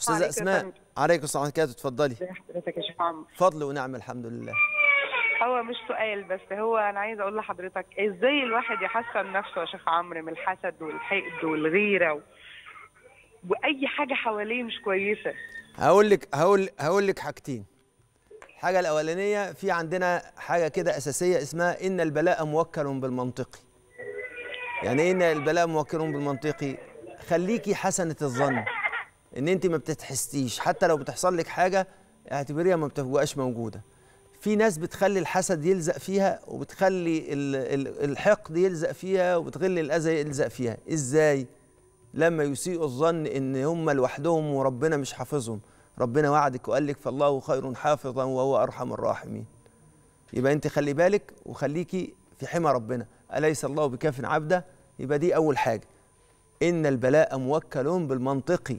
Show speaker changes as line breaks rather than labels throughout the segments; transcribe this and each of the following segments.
استاذه اسماء عليكم السلام ورحمه الله اتفضلي حضرتك يا شيخ عمرو فضل ونعم الحمد لله
هو مش سؤال بس هو انا عايز اقول لحضرتك ازاي الواحد يحسن نفسه يا شيخ عمرو من الحسد والحقد والغيره و... واي حاجه حواليه مش كويسه
هقول لك هقول هقول لك حاجتين الحاجه الاولانيه في عندنا حاجه كده اساسيه اسمها ان البلاء موكل بالمنطقي يعني ايه ان البلاء موكل بالمنطقي خليكي حسنه الظن ان انت ما بتتحسيش حتى لو بتحصل لك حاجه اعتبريها ما بتبقاش موجوده في ناس بتخلي الحسد يلزق فيها وبتخلي الحقد يلزق فيها وبتخلي الاذى يلزق فيها ازاي لما يسيء الظن ان هم لوحدهم وربنا مش حافظهم ربنا وعدك وقال لك فالله خير حافظا وهو ارحم الراحمين يبقى انت خلي بالك وخليكي في حمى ربنا اليس الله بكاف عبده يبقى دي اول حاجه ان البلاء موكل بالمنطقي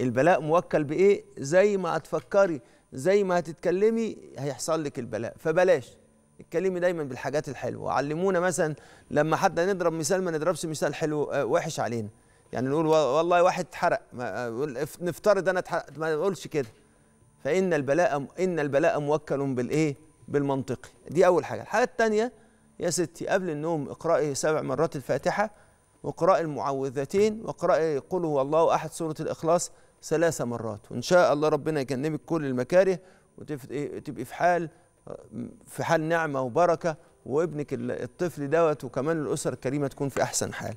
البلاء موكل بايه زي ما هتفكري زي ما هتتكلمي هيحصل لك البلاء فبلاش اتكلمي دايما بالحاجات الحلوه علمونا مثلا لما حد نضرب مثال ما نضربش مثال حلو آه، وحش علينا يعني نقول والله واحد اتحرق آه، نفترض انا اتحرقت ما نقولش كده فان البلاء ان البلاء موكل بالايه بالمنطقي دي اول حاجه الحاجه الثانيه يا ستي قبل النوم اقرأي سبع مرات الفاتحة وقراءة المعوذتين وقراءة قل هو الله أحد سورة الإخلاص ثلاث مرات وإن شاء الله ربنا يجنبك كل المكاره وتبقي في حال في حال نعمة وبركة وابنك الطفل دوت وكمان الأسرة الكريمة تكون في أحسن حال